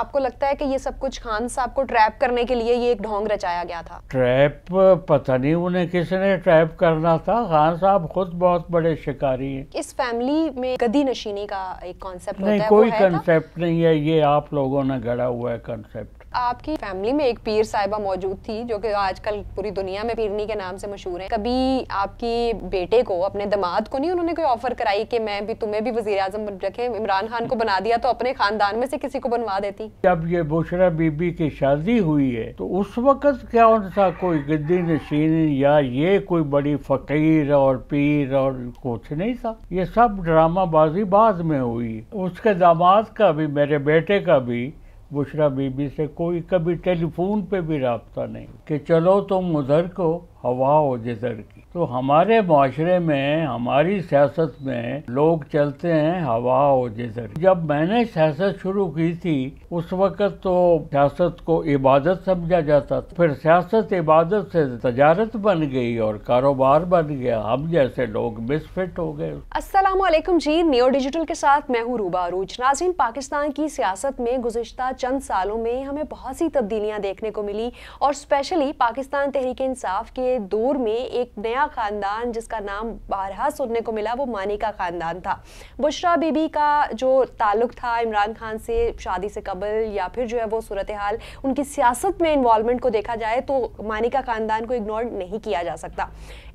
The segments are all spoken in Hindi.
आपको लगता है कि ये सब कुछ खान साहब को ट्रैप करने के लिए ये एक ढोंग रचाया गया था ट्रैप पता नहीं उन्हें किसने ट्रैप करना था खान साहब खुद बहुत बड़े शिकारी हैं इस फैमिली में गदी नशीनी का एक कॉन्सेप्ट नहीं होता है, कोई कंसेप्ट नहीं है ये आप लोगों ने गढ़ा हुआ है कंसेप्ट आपकी फैमिली में एक पीर साहिबा मौजूद थी जो कि आजकल पूरी दुनिया में पीरनी के नाम से मशहूर है कभी आपकी बेटे को अपने दामाद को नहीं उन्होंने कोई ऑफर कराई कि मैं भी तुम्हें भी वजी अजम रखे इमरान खान को बना दिया तो अपने खानदान में से किसी को बनवा देती जब ये बुशरा बीबी की शादी हुई है तो उस वक्त क्या उनका कोई गद्दी नशीन या ये कोई बड़ी फकीर और पीर और कुछ नहीं था ये सब ड्रामाबाजी बाद में हुई उसके दामाद का भी मेरे बेटे का भी बुशरा बीबी से कोई कभी टेलीफोन पे भी रबता नहीं कि चलो तुम उधर को हवा हो जिधर की तो हमारे माशरे में हमारी सियासत में लोग चलते हैं हवा हो जैसे जब मैंने सियासत शुरू की थी उस वक़्त तो सियासत को इबादत समझा जाता था फिर सियासत इबादत से तजारत बन गई और कारोबार बन गया हम जैसे लोग मिसफिट हो गए असलम जी न्यू डिजिटल के साथ मैं हूँ रूबा अरूज नाजिन पाकिस्तान की सियासत में गुजशत चंद सालों में हमें बहुत सी तब्दीलियाँ देखने को मिली और स्पेशली पाकिस्तान तहरीक इंसाफ के दौर में एक नया नया खानदान जिसका नाम बारहा सुनने को मिला वो मानी का खानदान था बुशरा बीबी का जो ताल्लुक था इमरान खान से शादी से कबल या फिर जो है वो सूरत हाल उनकी सियासत में इन्वॉलमेंट को देखा जाए तो मानी का खानदान को इग्नोर नहीं किया जा सकता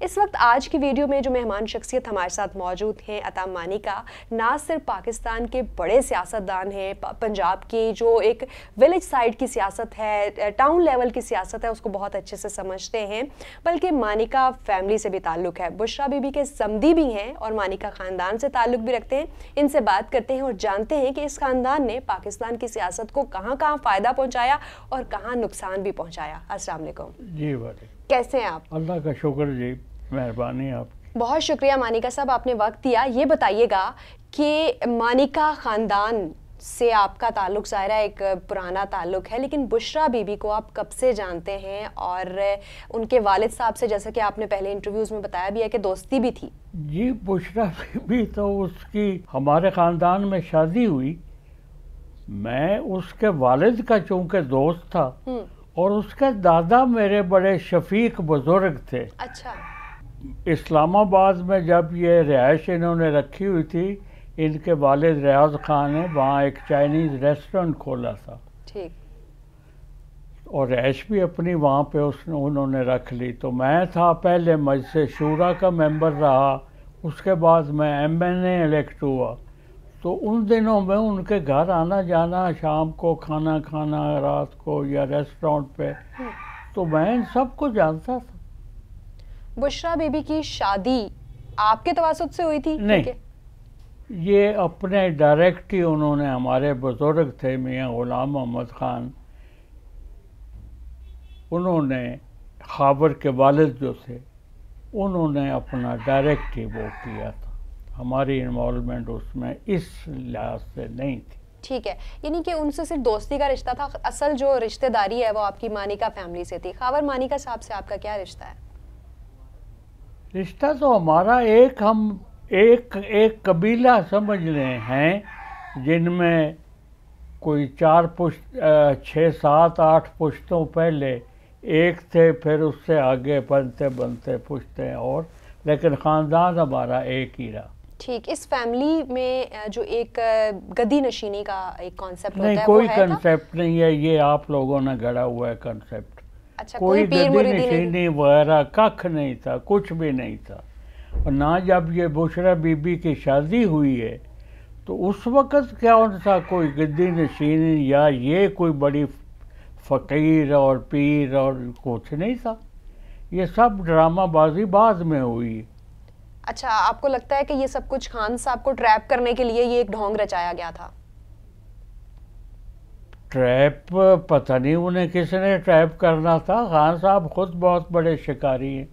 इस वक्त आज की वीडियो में जो मेहमान शख्सियत हमारे साथ मौजूद हैं अता मानिका ना सिर्फ पाकिस्तान के बड़े सियासतदान हैं पंजाब की जो एक विलेज साइड की सियासत है टाउन लेवल की सियासत है उसको बहुत अच्छे से समझते हैं बल्कि मानिका फैमिली से भी ताल्लुक़ है बुशरा बीबी के समदी भी हैं और मानिका ख़ानदान से ताल्लुक़ भी रखते हैं इनसे बात करते हैं और जानते हैं कि इस ख़ानदान ने पाकिस्तान की सियासत को कहाँ कहाँ फ़ायदा पहुँचाया और कहाँ नुकसान भी पहुँचाया असल जी वाले कैसे हैं आप अल्लाह का शुक्र जी मेहरबानी आप बहुत शुक्रिया मानिका साहब आपने वक्त दिया ये बताइएगा कि मानिका ख़ानदान से आपका ताल्लुक ज़ायरा एक पुराना ताल्लुक है लेकिन बुशरा बीबी को आप कब से जानते हैं और उनके वालिद साहब से जैसा कि आपने पहले इंटरव्यूज़ में बताया भी है कि दोस्ती भी थी जी बुशरा बीबी तो उसकी हमारे ख़ानदान में शादी हुई मैं उसके वालिद का चूँकि दोस्त था हम्म। और उसके दादा मेरे बड़े शफीक बुजुर्ग थे अच्छा इस्लामाबाद में जब ये रिहाइश इन्होंने रखी हुई थी इनके वालिद रियाज खान ने वहाँ एक चाइनीज़ रेस्टोरेंट खोला था ठीक और रैश भी अपनी वहाँ पे उसने उन्होंने रख ली तो मैं था पहले मजसे शूरा का मेंबर रहा उसके बाद मैं एम एन इलेक्ट हुआ तो उन दिनों में उनके घर आना जाना शाम को खाना खाना रात को या रेस्टोरेंट पे हम्म। तो मैं सबको जानता था बुशरा बेबी की शादी आपके तवासुत से हुई थी नहीं ये अपने डायरेक्ट ही उन्होंने हमारे बुजुर्ग थे मियाँ ग़ुलाम मोहम्मद ख़ान उन्होंने खाबर के वालिद जो थे उन्होंने अपना डायरेक्ट ही वो किया था हमारी इन्वॉल्वमेंट उसमें इस लिहाज से नहीं थी ठीक है यानी कि उनसे सिर्फ दोस्ती का रिश्ता था असल जो रिश्तेदारी है वो आपकी मानिका फैमिली से थी खावर मानिका साहब से आपका क्या रिश्ता है रिश्ता तो हमारा एक हम एक एक कबीला समझ रहे हैं जिनमें कोई चार पुश्त छः सात आठ पुश्तों पहले एक थे फिर उससे आगे बनते बनते पुश्ते और लेकिन ख़ानदान हमारा एक ही रहा ठीक इस फैमिली में जो एक गदी नशीनी का एक कॉन्सेप्ट होता है कोई कॉन्सेप्ट नहीं है ये आप लोगों ने गढ़ा हुआ है कॉन्सेप्ट अच्छा, कोई गदी नशीनी वगैरह कख नहीं था कुछ भी नहीं था और ना जब ये बुशरा बीबी की शादी हुई है तो उस वक़्त क्या था कोई गद्दी नशीनी या ये कोई बड़ी फ़कीर और पीर और कुछ नहीं था ये सब ड्रामाबाजी बाद में हुई है अच्छा आपको लगता है कि ये सब कुछ खान साहब को ट्रैप करने के लिए ये एक ढोंग रचाया गया था ट्रैप पता नहीं उन्हें किसने ट्रैप करना था खान साहब खुद बहुत बड़े शिकारी हैं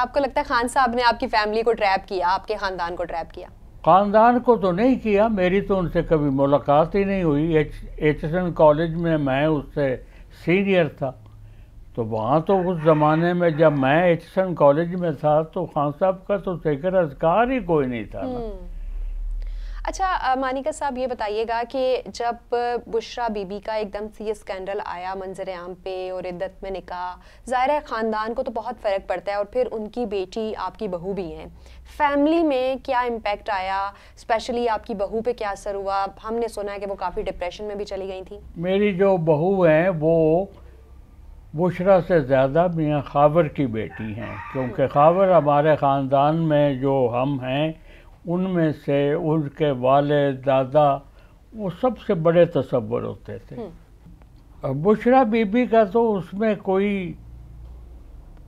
आपको लगता है खान साहब ने आपकी फैमिली को ट्रैप किया आपके ख़ानदान को ट्रैप किया ख़ानदान को तो नहीं किया मेरी तो उनसे कभी मुलाकात ही नहीं हुई एच एच कॉलेज में मैं उससे सीनियर था तो वहाँ तो उस ज़माने में जब मैं एडिसन कॉलेज में था तो खान साहब का तो जिक्र अजगार ही कोई नहीं था ना हम्म। अच्छा मानिका साहब ये बताइएगा कि जब बुशरा बीबी का एकदम से ये स्कैंडल आया मंजर आम पे और इद्दत में निकाह ज़ाहिर है ख़ानदान को तो बहुत फ़र्क पड़ता है और फिर उनकी बेटी आपकी बहू भी हैं फैमिली में क्या इम्पेक्ट आया स्पेशली आपकी बहू पे क्या असर हुआ हमने सुना है कि वो काफ़ी डिप्रेशन में भी चली गई थी मेरी जो बहू हैं वो बुशरा से ज़्यादा मियाँ खावर की बेटी हैं क्योंकि खावर हमारे ख़ानदान में जो हम हैं उनमें से उनके वाले दादा वो सबसे बड़े तस्वर होते थे हम्म। बुशरा बीबी का तो उसमें कोई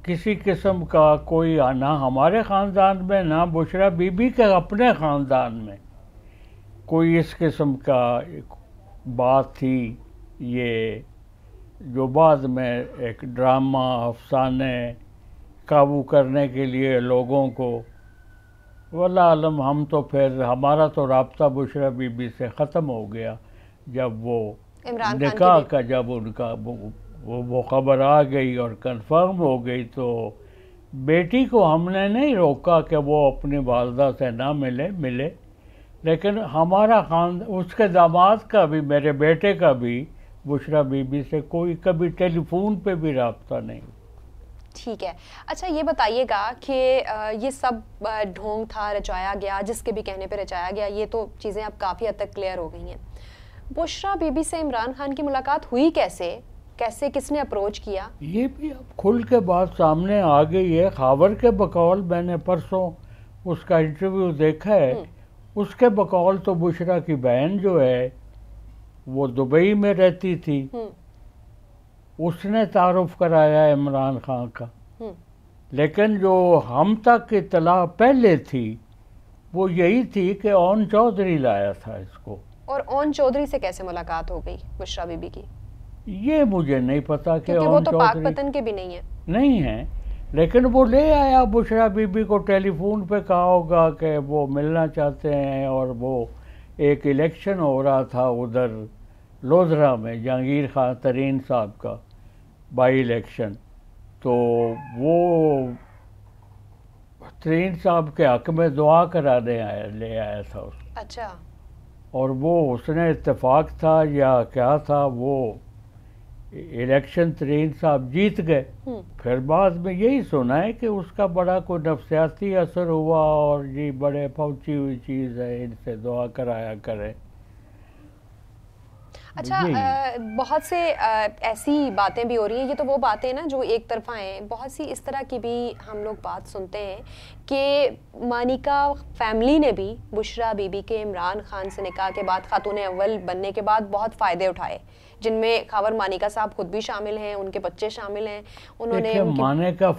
किसी किस्म का कोई ना हमारे ख़ानदान में ना बुशरा बीबी के अपने ख़ानदान में कोई इस किस्म का बात थी ये जो बाद में एक ड्रामा अफसाने काबू करने के लिए लोगों को वाला आलम हम तो फिर हमारा तो रबता बुशरा बीबी से ख़त्म हो गया जब वो निकाह का जब उनका वो वो खबर आ गई और कंफर्म हो गई तो बेटी को हमने नहीं रोका कि वो अपनी वालदा से ना मिले मिले लेकिन हमारा खान उसके दामाद का भी मेरे बेटे का भी बुशरा बीबी से कोई कभी टेलीफोन पे भी रबता नहीं ठीक है अच्छा ये बताइएगा कि ये सब ढोंग था रचाया गया जिसके भी कहने पे रचाया गया ये तो चीज़ें अब काफ़ी हद तक क्लियर हो गई हैं बुशरा बीबी से इमरान खान की मुलाकात हुई कैसे कैसे किसने अप्रोच किया ये भी अब खुल के बात सामने आ गई है खावर के बकौल मैंने परसों उसका इंटरव्यू देखा है हम्म। उसके बकौल तो बुशरा की बहन जो है वो दुबई में रहती थी हम्म। उसने तारुफ कराया इमरान खान का हम्म। लेकिन जो हम तक इतला पहले थी वो यही थी कि ओन चौधरी लाया था इसको और ओन चौधरी से कैसे मुलाकात हो गई बुशरा बीबी की ये मुझे नहीं पता कि वो तो पाक पतन के भी नहीं है नहीं है लेकिन वो ले आया बुशरा बीबी को टेलीफोन पे कहा होगा कि वो मिलना चाहते हैं और वो एक इलेक्शन हो रहा था उधर लोधरा में जहांगीर खान तरीन साहब का बाई इलेक्शन तो वो तरीन साहब के हक में दुआ कराने आया ले आया था उसको अच्छा और वो उसने इतफ़ाक था या क्या था वो इलेक्शन तरीन साहब जीत गए हम्म। फिर बाद में यही सुना है कि उसका बड़ा कोई नफसियाती असर हुआ और जी बड़े पहुँची हुई चीज़ है इनसे दुआ कराया करें अच्छा आ, बहुत से आ, ऐसी बातें भी हो रही हैं ये तो वो बातें ना जो एक तरफा हैं बहुत सी इस तरह की भी हम लोग बात सुनते हैं कि मानिका फैमिली ने भी बुशरा बीबी के इमरान खान से निकाह के बाद खातून अव्वल बनने के बाद बहुत फ़ायदे उठाए जिनमें खावर मानिका साहब खुद भी शामिल हैं उनके बच्चे शामिल हैं उन्होंने मानिका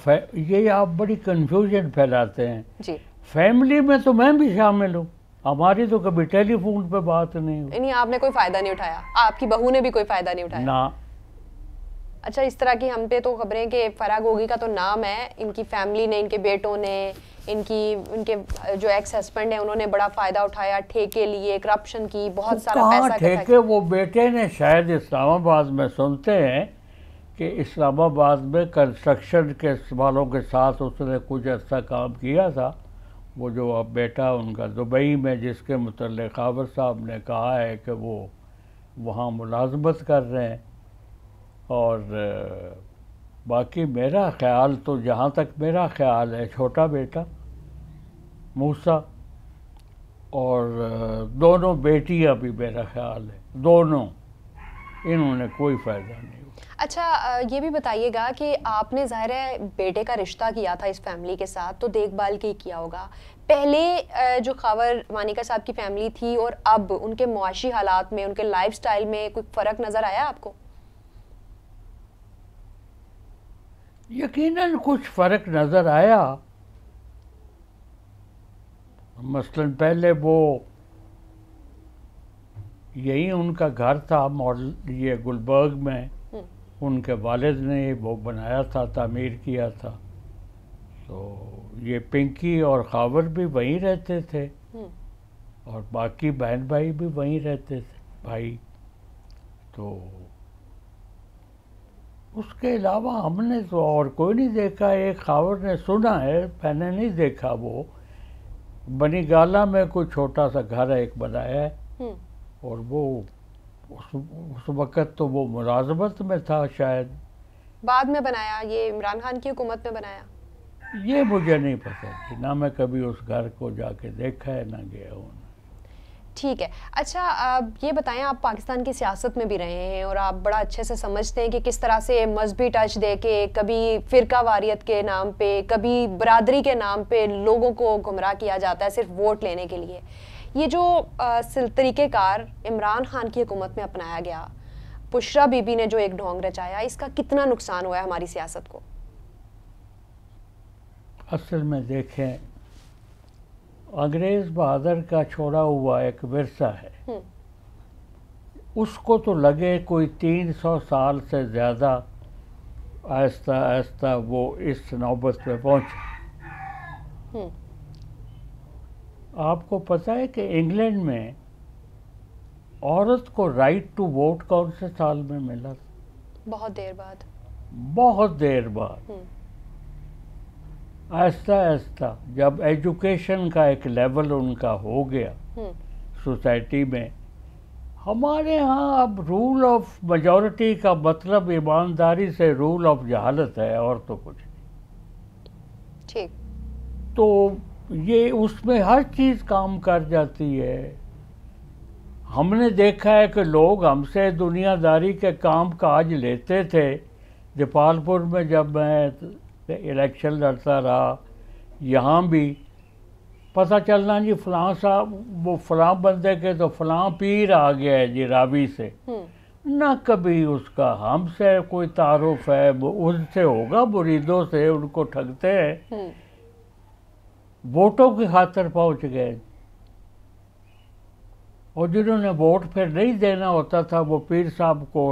ये आप बड़ी कन्फ्यूजन फैलाते हैं जी फैमिली में तो मैं भी शामिल हूँ हमारी तो कभी टेलीफोन पे बात नहीं हुई नहीं आपने कोई फायदा नहीं उठाया आपकी बहू ने भी कोई फायदा नहीं उठाया ना अच्छा इस तरह की हम पे तो खबरें कि फराग होगी का तो नाम है इनकी फैमिली ने इनके बेटों ने इनकी इनके जो एक्स हस्बैंड है उन्होंने बड़ा फायदा उठाया ठेके लिए करप्शन की बहुत सारा पैसा ठेके वो बेटे ने शायद इस्लामाबाद में सुनते हैं कि इस्लामाबाद में कंस्ट्रक्शन के वालों के साथ उसने कुछ ऐसा काम किया था वो जो अब बेटा उनका दुबई में जिसके मतलब खावर साहब ने कहा है कि वो वहाँ मुलाजमत कर रहे हैं और बाकी मेरा ख्याल तो जहाँ तक मेरा ख्याल है छोटा बेटा मूसा और दोनों बेटियाँ भी मेरा ख्याल है दोनों इन्होंने कोई फ़ायदा नहीं अच्छा ये भी बताइएगा कि आपने ज़ाहिर है बेटे का रिश्ता किया था इस फैमिली के साथ तो देखभाल की किया होगा पहले जो खबर मानिका साहब की फैमिली थी और अब उनके मुआशी हालात में उनके स्टाइल में कोई फ़र्क नज़र आया आपको यकीनन कुछ फ़र्क नज़र आया मसलन पहले वो यही उनका घर था मॉडल ये गुलबर्ग में उनके वालिद ने वो बनाया था तमीर किया था तो ये पिंकी और खावर भी वहीं रहते थे हम्म। और बाकी बहन भाई भी वहीं रहते थे भाई तो उसके अलावा हमने तो और कोई नहीं देखा एक खावर ने सुना है मैंने नहीं देखा वो बनी गाला में कोई छोटा सा घर एक बनाया है हम्म। और वो उस उस वक़्त तो वो मुलाजमत में था शायद बाद में बनाया ये इमरान खान की हुकूमत में बनाया ये मुझे नहीं पता कि ना मैं कभी उस घर को जाके देखा है ना गया हूँ ठीक है अच्छा आप ये बताएं आप पाकिस्तान की सियासत में भी रहे हैं और आप बड़ा अच्छे से समझते हैं कि किस तरह से मजहबी टच दे के कभी फ़िरका वारियत के नाम पे कभी बरदरी के नाम पे लोगों को गुमराह किया जाता है सिर्फ वोट लेने के लिए ये जो तरीक़ेकार इमरान खान की हुकूमत में अपनाया गया बुशरा बीबी ने जो एक ढोंग रचाया इसका कितना नुकसान हुआ है हमारी सियासत को असल में देखें अंग्रेज बहादुर का छोड़ा हुआ एक विरसा है हम्म। उसको तो लगे कोई तीन सौ साल से ज़्यादा आहिस्ता आहिस्ता वो इस नौबत पे पहुंचे हम्म। आपको पता है कि इंग्लैंड में औरत को राइट टू वोट कौन से साल में मिला बहुत देर बाद बहुत देर बाद हम्म। आहिस्ता आहिस्ता जब एजुकेशन का एक लेवल उनका हो गया सोसाइटी हम्म। में हमारे यहाँ अब रूल ऑफ मेजोरिटी का मतलब ईमानदारी से रूल ऑफ जहालत है और तो कुछ नहीं ठीक तो ये उसमें हर चीज़ काम कर जाती है हमने देखा है कि लोग हमसे दुनियादारी के काम काज लेते थे जपालपुर में जब मैं इलेक्शन लड़ता रहा यहाँ भी पता चलना जी फलां साहब वो फलां बंदे के तो फलां पीर आ गया है जी रावी से हम्म। ना कभी उसका हमसे कोई तारुफ है वो उनसे होगा बुरीदों से उनको ठगते हैं हम्म। वोटों की खातर पहुंच गए और जिन्होंने वोट फिर नहीं देना होता था वो पीर साहब को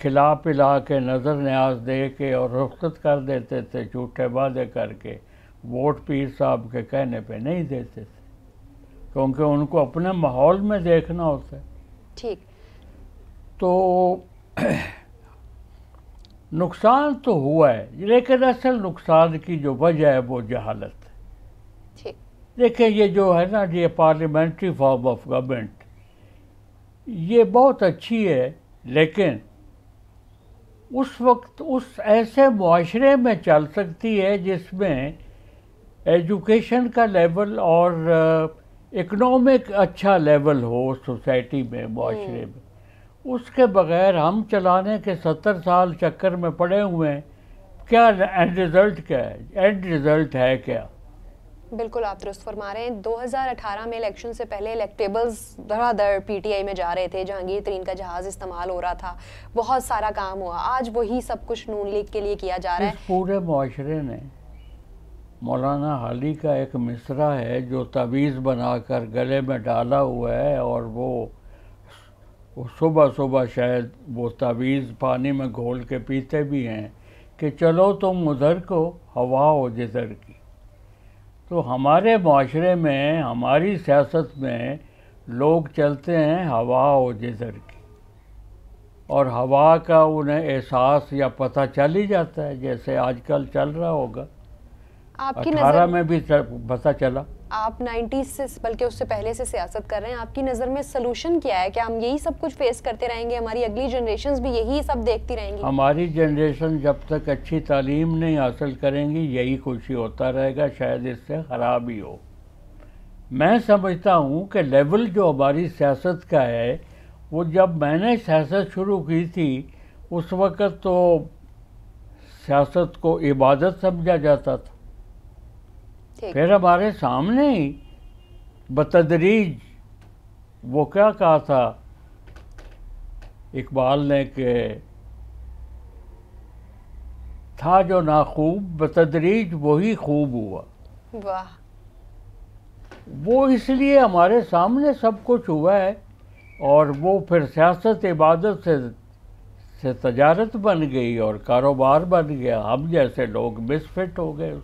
खिला पिला के नज़र न्याज दे के और रुख्सत कर देते थे झूठे वादे करके वोट पीर साहब के कहने पे नहीं देते थे क्योंकि उनको अपने माहौल में देखना होता है ठीक तो नुकसान तो हुआ है लेकिन असल नुकसान की जो वजह है वो जहालत है ठीक देखिए ये जो है ना ये पार्लियामेंट्री फॉर्म ऑफ गवर्नमेंट ये बहुत अच्छी है लेकिन उस वक्त उस ऐसे माशरे में चल सकती है जिसमें एजुकेशन का लेवल और इकनॉमिक अच्छा लेवल हो सोसाइटी में माशरे हम्म। में उसके बगैर हम चलाने के सत्तर साल चक्कर में पड़े हुए हैं क्या एंड रिज़ल्ट क्या है एंड रिज़ल्ट है क्या बिल्कुल आप दुरुस्त फरमा रहे हैं 2018 में इलेक्शन से पहले इलेक्टेबल्स धड़ाधड़ पीटीआई में जा रहे थे जहांगीर तरीन का जहाज इस्तेमाल हो रहा था बहुत सारा काम हुआ आज वही सब कुछ नून लीग के लिए किया जा रहा है पूरे माशरे ने मौलाना हाली का एक मिसरा है जो तवीज़ बनाकर गले में डाला हुआ है और वो सुबह सुबह शायद वो तवीज़ पानी में घोल के पीते भी हैं कि चलो तुम उधर को हवा हो जिधर की तो हमारे माशरे में हमारी सियासत में लोग चलते हैं हवा और जिधर की और हवा का उन्हें एहसास या पता चल ही जाता है जैसे आजकल चल रहा होगा आपकी नजर में भी बसा चला आप 90s से बल्कि उससे पहले से सियासत कर रहे हैं आपकी नज़र में सलूशन क्या है क्या हम यही सब कुछ फेस करते रहेंगे हमारी अगली जनरेशन भी यही सब देखती रहेंगी हमारी जनरेशन जब तक अच्छी तालीम नहीं हासिल करेंगी यही खुशी होता रहेगा शायद इससे ख़राब ही हो मैं समझता हूँ कि लेवल जो हमारी सियासत का है वो जब मैंने सियासत शुरू की थी उस वक़्त तो सियासत को इबादत समझा जाता था फिर हमारे सामने ही बतदरीज वो क्या कहा था इकबाल ने कि था जो ना खूब बतदरीज वही खूब हुआ वाह वो इसलिए हमारे सामने सब कुछ हुआ है और वो फिर सियासत इबादत से से तजारत बन गई और कारोबार बन गया हम जैसे लोग मिसफिट हो गए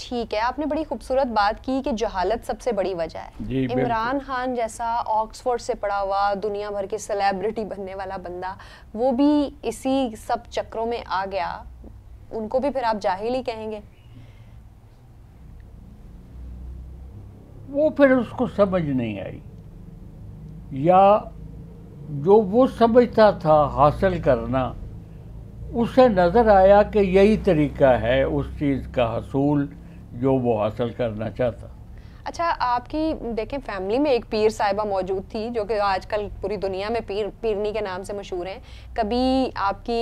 ठीक है आपने बड़ी खूबसूरत बात की कि जहालत सबसे बड़ी वजह है इमरान खान जैसा ऑक्सफोर्ड से पढ़ा हुआ दुनिया भर के सेलेब्रिटी बनने वाला बंदा वो भी इसी सब चक्रों में आ गया उनको भी फिर आप जाहिल ही कहेंगे वो फिर उसको समझ नहीं आई या जो वो समझता था हासिल करना उसे नज़र आया कि यही तरीका है उस चीज़ का हसूल जो वो हासिल करना चाहता अच्छा आपकी देखें फैमिली में एक पीर साहिबा मौजूद थी जो कि आजकल पूरी दुनिया में पीर पीरनी के नाम से मशहूर हैं कभी आपकी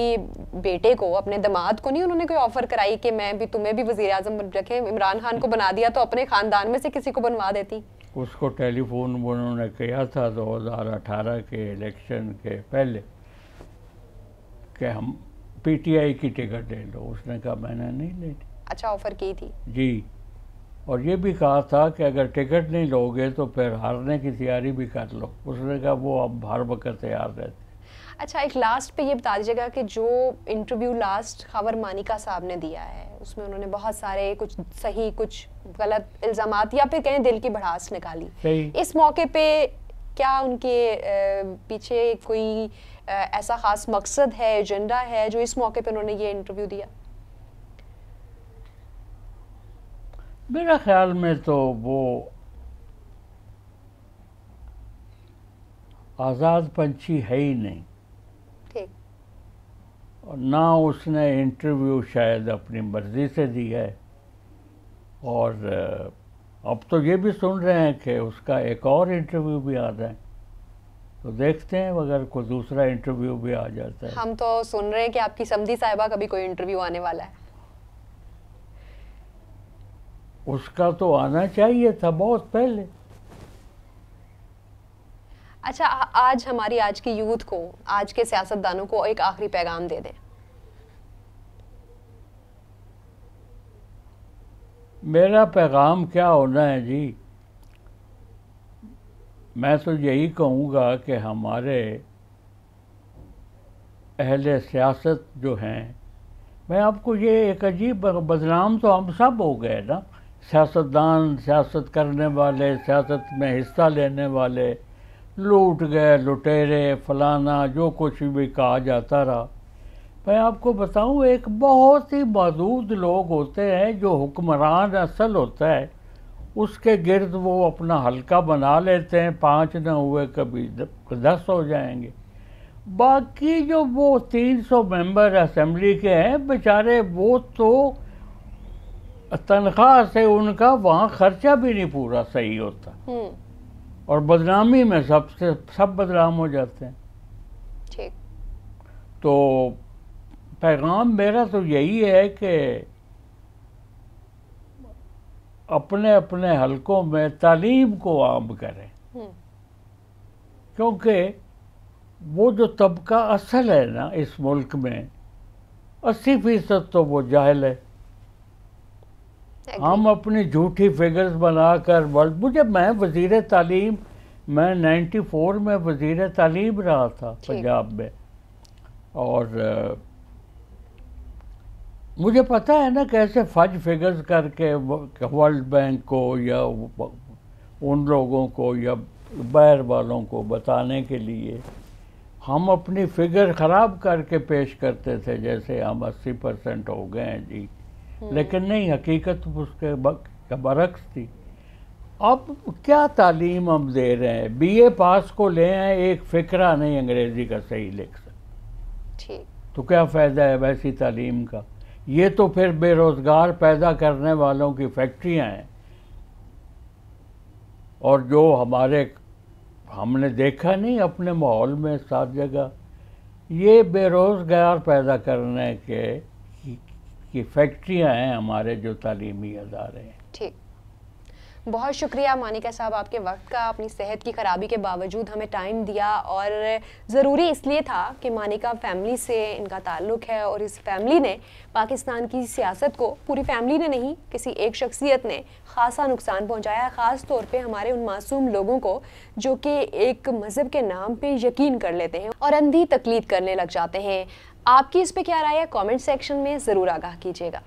बेटे को अपने दामाद को नहीं उन्होंने कोई ऑफ़र कराई कि मैं भी तुम्हें भी वजी अजम रखें इमरान खान को बना दिया तो अपने ख़ानदान में से किसी को बनवा देती उसको टेलीफोन उन्होंने किया था दो हज़ार अठारह के इलेक्शन के पहले कि हम आई की टिकट ले लो उसने कहा मैंने नहीं लेनी अच्छा ऑफर की थी जी और ये भी कहा था कि अगर टिकट नहीं लोगे तो फिर हारने की तैयारी भी कर लो उसने कहा वो अब हर वक्त तैयार रहते अच्छा एक लास्ट पे ये बता दीजिएगा कि जो इंटरव्यू लास्ट खबर मानिका साहब ने दिया है उसमें उन्होंने बहुत सारे कुछ सही कुछ गलत इल्ज़ाम या फिर कहें दिल की भड़ास निकाली इस मौके पे क्या उनके पीछे कोई ऐसा ख़ास मकसद है एजेंडा है जो इस मौके पे उन्होंने ये इंटरव्यू दिया मेरा ख्याल में तो वो आज़ाद पंछी है ही नहीं ठीक और ना उसने इंटरव्यू शायद अपनी मर्ज़ी से दी है और अब तो ये भी सुन रहे हैं कि उसका एक और इंटरव्यू भी आ रहा है तो देखते हैं अगर कोई दूसरा इंटरव्यू भी आ जाता है हम तो सुन रहे हैं कि आपकी समधी साहिबा का भी कोई इंटरव्यू आने वाला है उसका तो आना चाहिए था बहुत पहले अच्छा आज हमारी आज की यूथ को आज के सियासतदानों को एक आखिरी पैगाम दे दें मेरा पैगाम क्या होना है जी मैं तो यही कहूँगा कि हमारे अहल सियासत जो हैं मैं आपको ये एक अजीब बदनाम तो हम सब हो गए ना सियासतदान सियासत करने वाले सियासत में हिस्सा लेने वाले लूट गए लुटेरे फलाना जो कुछ भी कहा जाता रहा मैं आपको बताऊं एक बहुत ही मदूद लोग होते हैं जो हुक्मरान असल होता है उसके गिर्द वो अपना हल्का बना लेते हैं पाँच न हुए कभी दस हो जाएंगे बाकी जो वो तीन सौ मेम्बर असम्बली के हैं बेचारे वो तो तनख्वाह से उनका वहाँ खर्चा भी नहीं पूरा सही होता हम्म। और बदनामी में सबसे सब बदनाम हो जाते हैं ठीक तो पैगाम मेरा तो यही है कि अपने अपने हलकों में तालीम को आम करें हम्म। क्योंकि वो जो तबका असल है ना इस मुल्क में अस्सी फीसद तो वो जाहल है हम अपनी झूठी फिगर्स बनाकर वर्ल्ड मुझे मैं वजीर तालीम मैं 94 में वजीर तालीम रहा था पंजाब में और मुझे पता है ना कैसे फज फिगर्स करके वर्ल्ड बैंक को या उन लोगों को या बैर वालों को बताने के लिए हम अपनी फिगर ख़राब करके पेश करते थे जैसे हम 80 परसेंट हो गए हैं जी हम्म। लेकिन नहीं हकीकत उसके बरक्स थी अब क्या तालीम हम दे रहे हैं बीए पास को ले आए एक फिक्रा नहीं अंग्रेज़ी का सही लिख सकते तो क्या फ़ायदा है वैसी तालीम का ये तो फिर बेरोज़गार पैदा करने वालों की फैक्ट्रियां हैं और जो हमारे हमने देखा नहीं अपने माहौल में सात जगह ये बेरोज़गार पैदा करने के की फैक्ट्रियाँ हैं हमारे जो तालीमी अदारे हैं ठीक बहुत शुक्रिया मानिका साहब आपके वक्त का अपनी सेहत की ख़राबी के बावजूद हमें टाइम दिया और ज़रूरी इसलिए था कि मानिका फैमिली से इनका ताल्लुक है और इस फैमिली ने पाकिस्तान की सियासत को पूरी फैमिली ने नहीं किसी एक शख्सियत ने खासा नुकसान पहुंचाया ख़ास तौर पे हमारे उन मासूम लोगों को जो कि एक मज़हब के नाम पर यकीन कर लेते हैं और अंधी तकलीद करने लग जाते हैं आपकी इस पे क्या राय है कमेंट सेक्शन में ज़रूर आगाह कीजिएगा